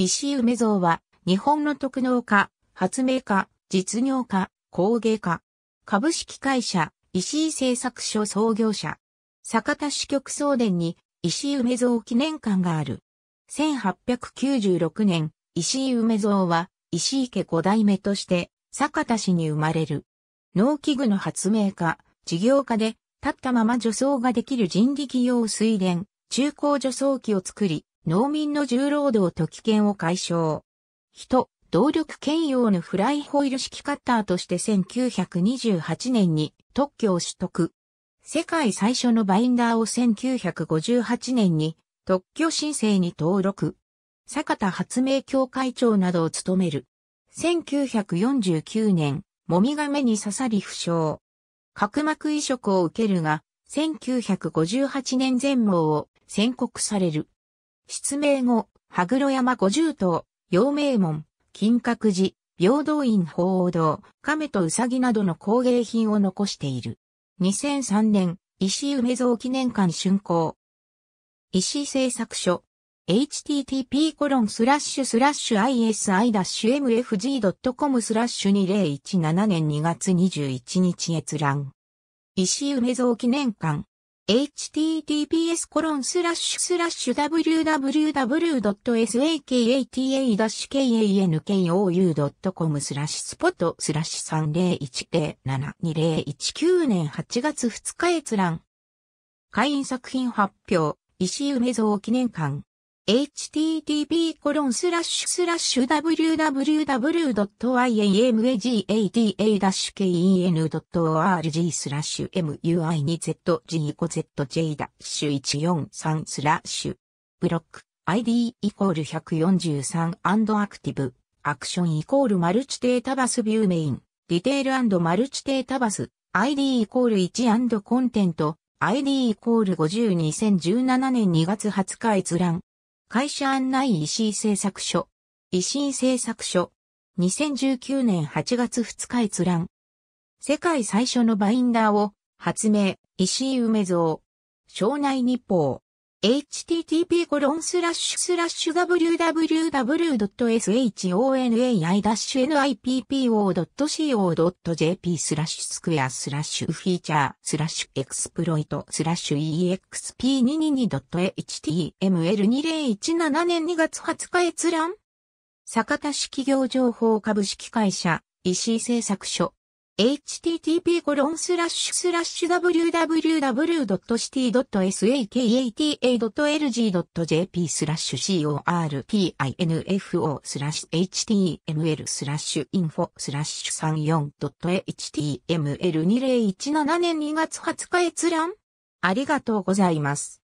石井梅蔵は、日本の特能家、発明家、実業家、工芸家、株式会社、石井製作所創業者、坂田支局総伝に石井梅蔵記念館がある。1896年、石井梅蔵は、石井家五代目として、坂田市に生まれる。農機具の発明家、事業家で、立ったまま除草ができる人力用水田、中高除草機を作り、農民の重労働と危険を解消。人、動力兼用のフライホイル式カッターとして1928年に特許を取得。世界最初のバインダーを1958年に特許申請に登録。坂田発明協会長などを務める。1949年、もみがめに刺さり負傷。角膜移植を受けるが、1958年前毛を宣告される。失明後、羽黒山五十塔、陽明門、金閣寺、平等院鳳凰堂、亀と兎などの工芸品を残している。2003年、石井梅蔵記念館竣工。石井製作所。http コロンスラッシュスラッシュ isi-mfg.com スラッシュ2017年2月21日閲覧。石井梅蔵記念館。https www.sakata-kankou.com スラッシュスポットスラッシュ3010-72019年8月2日閲覧。会員作品発表、石梅蔵記念館。http://www.iamagata-ken.org スラッシュ mui2zg5zj-143 スラッシュブロック ID イコール143アクティブアクションイコールマルチデータバスビューメインディテールマルチデータバス ID イコール1コンテント ID イコール50 2017年2月20日閲覧会社案内石井製作所。石井製作所。2019年8月2日閲覧。世界最初のバインダーを発明、石井梅蔵。省内日報。http コロンスラッシュスラッシュ www.shonai-nippo.co.jp スラッシュスクエアスラッシュフィーチャースラッシュエクスプロイトスラッシュ exp222.html2017 年2月20日閲覧坂田市企業情報株式会社石井製作所 http://www.city.sakata.lg.jp スラッシュ corpinfo スラッシュ html スラッシュ info スラッシュ 34.html2017 年2月20日閲覧ありがとうございます。